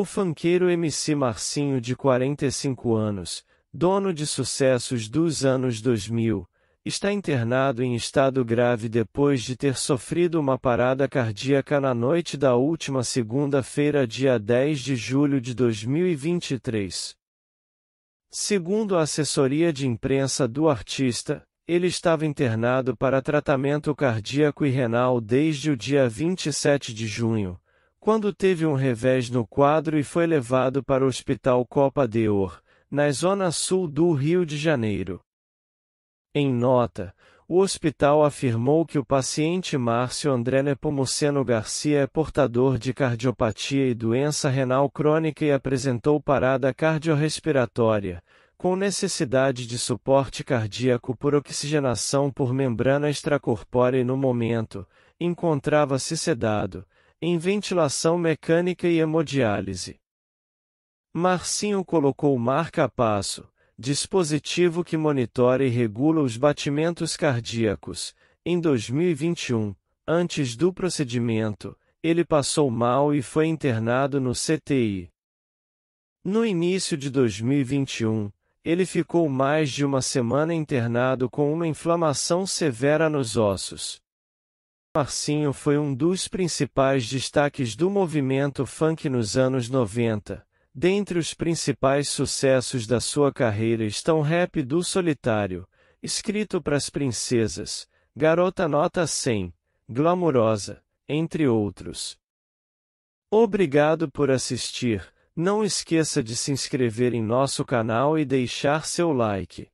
O funkeiro MC Marcinho de 45 anos, dono de sucessos dos anos 2000, está internado em estado grave depois de ter sofrido uma parada cardíaca na noite da última segunda-feira, dia 10 de julho de 2023. Segundo a assessoria de imprensa do artista, ele estava internado para tratamento cardíaco e renal desde o dia 27 de junho quando teve um revés no quadro e foi levado para o Hospital Copa de Or, na zona sul do Rio de Janeiro. Em nota, o hospital afirmou que o paciente Márcio André Nepomuceno Garcia é portador de cardiopatia e doença renal crônica e apresentou parada cardiorrespiratória, com necessidade de suporte cardíaco por oxigenação por membrana extracorpórea e no momento, encontrava-se sedado, em ventilação mecânica e hemodiálise. Marcinho colocou marca-passo, dispositivo que monitora e regula os batimentos cardíacos. Em 2021, antes do procedimento, ele passou mal e foi internado no CTI. No início de 2021, ele ficou mais de uma semana internado com uma inflamação severa nos ossos. Marcinho foi um dos principais destaques do movimento funk nos anos 90. Dentre os principais sucessos da sua carreira estão Rap do Solitário, Escrito para as Princesas, Garota Nota 100, Glamurosa, entre outros. Obrigado por assistir. Não esqueça de se inscrever em nosso canal e deixar seu like.